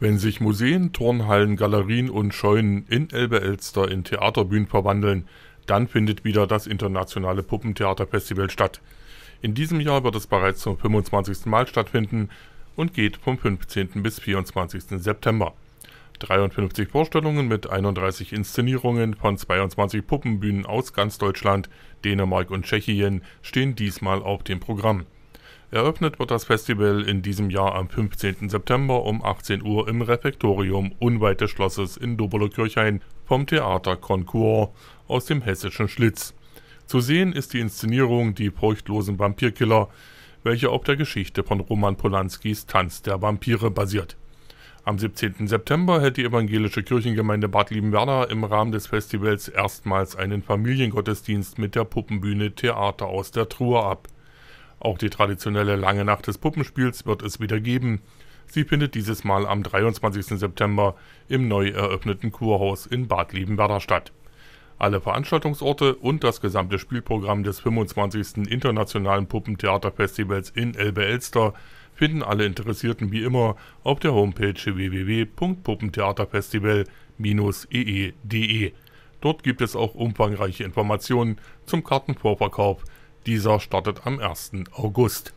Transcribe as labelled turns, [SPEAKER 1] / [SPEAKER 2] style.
[SPEAKER 1] Wenn sich Museen, Turnhallen, Galerien und Scheunen in Elbe-Elster in Theaterbühnen verwandeln, dann findet wieder das internationale Puppentheaterfestival statt. In diesem Jahr wird es bereits zum 25. Mal stattfinden und geht vom 15. bis 24. September. 53 Vorstellungen mit 31 Inszenierungen von 22 Puppenbühnen aus ganz Deutschland, Dänemark und Tschechien stehen diesmal auf dem Programm. Eröffnet wird das Festival in diesem Jahr am 15. September um 18 Uhr im Refektorium unweit des Schlosses in Doberle-Kirchhain vom Theater Concours aus dem hessischen Schlitz. Zu sehen ist die Inszenierung Die furchtlosen Vampirkiller, welche auf der Geschichte von Roman Polanskis Tanz der Vampire basiert. Am 17. September hält die evangelische Kirchengemeinde Bad Liebenwerda im Rahmen des Festivals erstmals einen Familiengottesdienst mit der Puppenbühne Theater aus der Truhe ab. Auch die traditionelle lange Nacht des Puppenspiels wird es wieder geben. Sie findet dieses Mal am 23. September im neu eröffneten Kurhaus in Bad Liebenwerder statt. Alle Veranstaltungsorte und das gesamte Spielprogramm des 25. Internationalen Puppentheaterfestivals in Elbe-Elster finden alle Interessierten wie immer auf der Homepage www.puppentheaterfestival-ee.de. Dort gibt es auch umfangreiche Informationen zum Kartenvorverkauf dieser startet am 1. August.